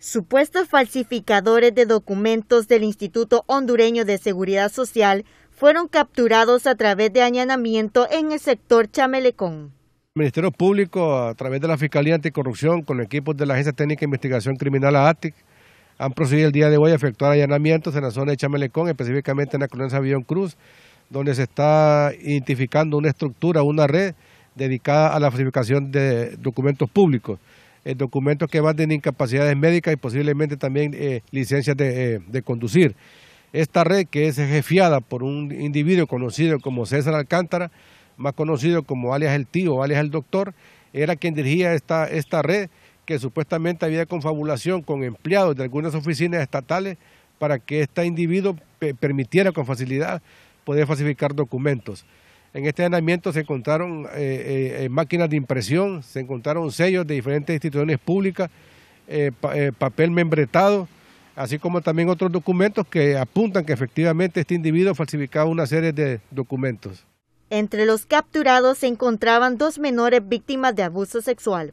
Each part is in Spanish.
Supuestos falsificadores de documentos del Instituto Hondureño de Seguridad Social fueron capturados a través de allanamiento en el sector Chamelecón. El Ministerio Público, a través de la Fiscalía Anticorrupción, con equipos de la Agencia Técnica de Investigación Criminal ATIC, han procedido el día de hoy a efectuar allanamientos en la zona de Chamelecón, específicamente en la colonia Sabillón Cruz, donde se está identificando una estructura, una red dedicada a la falsificación de documentos públicos documentos que van de incapacidades médicas y posiblemente también eh, licencias eh, de, conducir. Esta red que es jefiada por un individuo conocido como César Alcántara, más conocido como alias el tío, alias el doctor, era quien dirigía esta, esta red que supuestamente había confabulación con empleados de algunas oficinas estatales para que este individuo eh, permitiera con facilidad poder falsificar documentos. En este allanamiento se encontraron eh, eh, eh, máquinas de impresión, se encontraron sellos de diferentes instituciones públicas, papel membretado, así como también otros documentos que apuntan que efectivamente este individuo falsificaba una serie de documentos. Entre los capturados se encontraban dos menores víctimas de abuso sexual.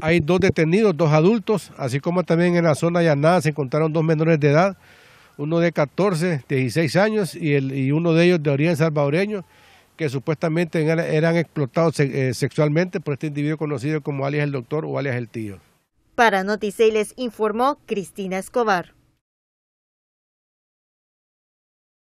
Hay dos detenidos, dos adultos, así como también en la zona allanada se encontraron dos menores de edad, uno de 14, 16 años y uno de ellos de origen salvadoreño que supuestamente eran explotados eh, sexualmente por este individuo conocido como alias el doctor o alias el tío. Para Noticias les informó Cristina Escobar.